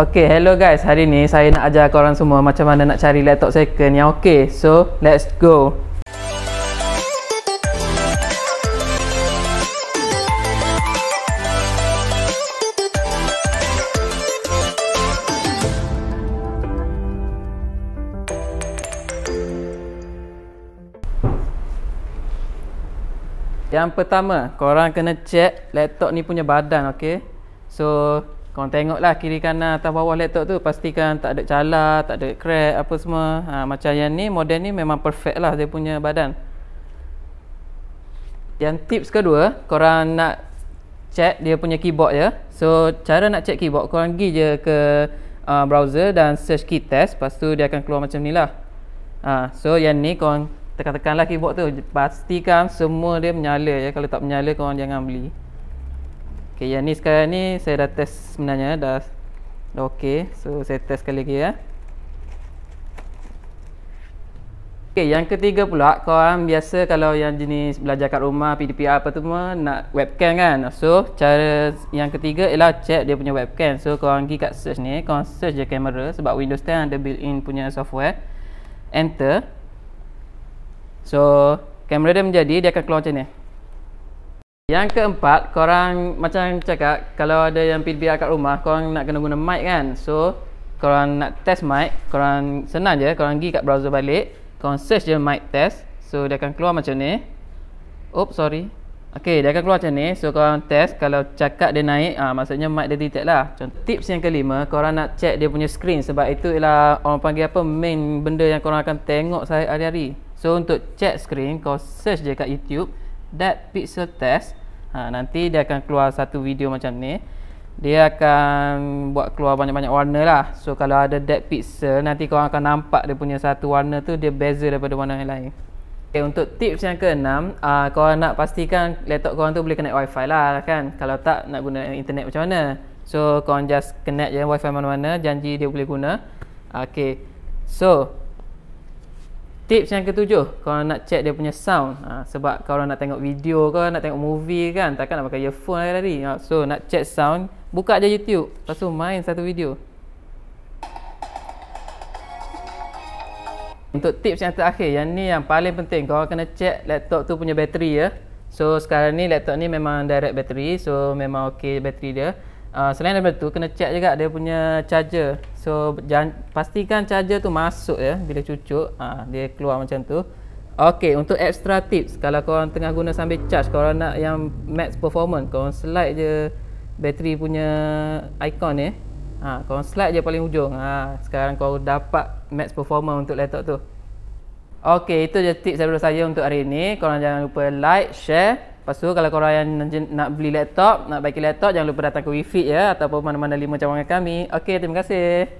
Okay, hello guys. Hari ni saya nak ajar korang semua macam mana nak cari laptop second yang okay. So, let's go. Yang pertama, korang kena check laptop ni punya badan, okay? So, kau tengoklah kiri kanan atas bawah laptop tu pastikan tak ada calar, tak ada crack apa semua. Ha, macam yang ni model ni memang perfect lah dia punya badan. Yang tips kedua, korang nak check dia punya keyboard ya. So cara nak check keyboard korang pergi je ke uh, browser dan search key test, lepas tu dia akan keluar macam ni lah. Ha, so yang ni korang tekan-tekanlah keyboard tu pastikan semua dia menyala ya kalau tak menyala korang jangan beli Okey, yang ni sekarang ni saya dah test sebenarnya dah dah okey. So saya test sekali lagi ya. Okey, yang ketiga pula korang biasa kalau yang jenis belajar kat rumah PDPR apa tu semua nak webcam kan. So cara yang ketiga ialah check dia punya webcam. So korang pergi kat search ni, kau search je kamera sebab Windows 10 ada built-in punya software. Enter. So kamera dia menjadi dia akan keluar macam ni. Yang keempat, korang macam cakap kalau ada yang PBR kat rumah, korang nak kena guna mic kan. So, korang nak test mic, korang senang je, korang pergi kat browser balik, korang search je mic test. So, dia akan keluar macam ni. Oops, sorry. Okay, dia akan keluar macam ni. So, korang test kalau cakap dia naik, ah ha, maksudnya mic dia detect lah. Contoh, tips yang kelima, korang nak check dia punya screen sebab itu ialah orang panggil apa main benda yang korang akan tengok sehari-hari. So, untuk check screen, korang search je kat YouTube that pixel test Ha, nanti dia akan keluar satu video macam ni. Dia akan buat keluar banyak-banyak warna lah. So kalau ada dead pixel, nanti korang akan nampak dia punya satu warna tu dia beza daripada warna yang lain. Okay, untuk tips yang keenam, uh, korang nak pastikan laptop korang tu boleh connect wifi lah kan. Kalau tak nak guna internet macam mana. So korang just connect je wifi mana-mana, janji dia boleh guna. Okay. So, Tips yang ketujuh, kalau nak check dia punya sound ha, Sebab kalau nak tengok video ke, nak tengok movie kan Takkan nak pakai earphone lagi tadi ha, So nak check sound, buka je YouTube Lepas tu main satu video Untuk tips yang terakhir, yang ni yang paling penting Kau kena check laptop tu punya bateri ya So sekarang ni laptop ni memang direct bateri So memang okey bateri dia uh, Selain daripada tu, kena check juga dia punya charger So jan, pastikan charger tu masuk ya bila cucuk ha, dia keluar macam tu. Okey untuk extra tips kalau kau orang tengah guna sambil charge kau orang nak yang max performance kau orang slide je bateri punya ikon ni. Eh. ha, kau orang slide je paling hujung. ha, sekarang kau dapat max performance untuk laptop tu. Okey itu je tips daripada saya untuk hari ini. Kau orang jangan lupa like, share Lepas tu kalau korang yang nak beli laptop, nak bagi laptop, jangan lupa datang ke WeFit ya ataupun mana-mana lima cawangan kami. Okey, terima kasih.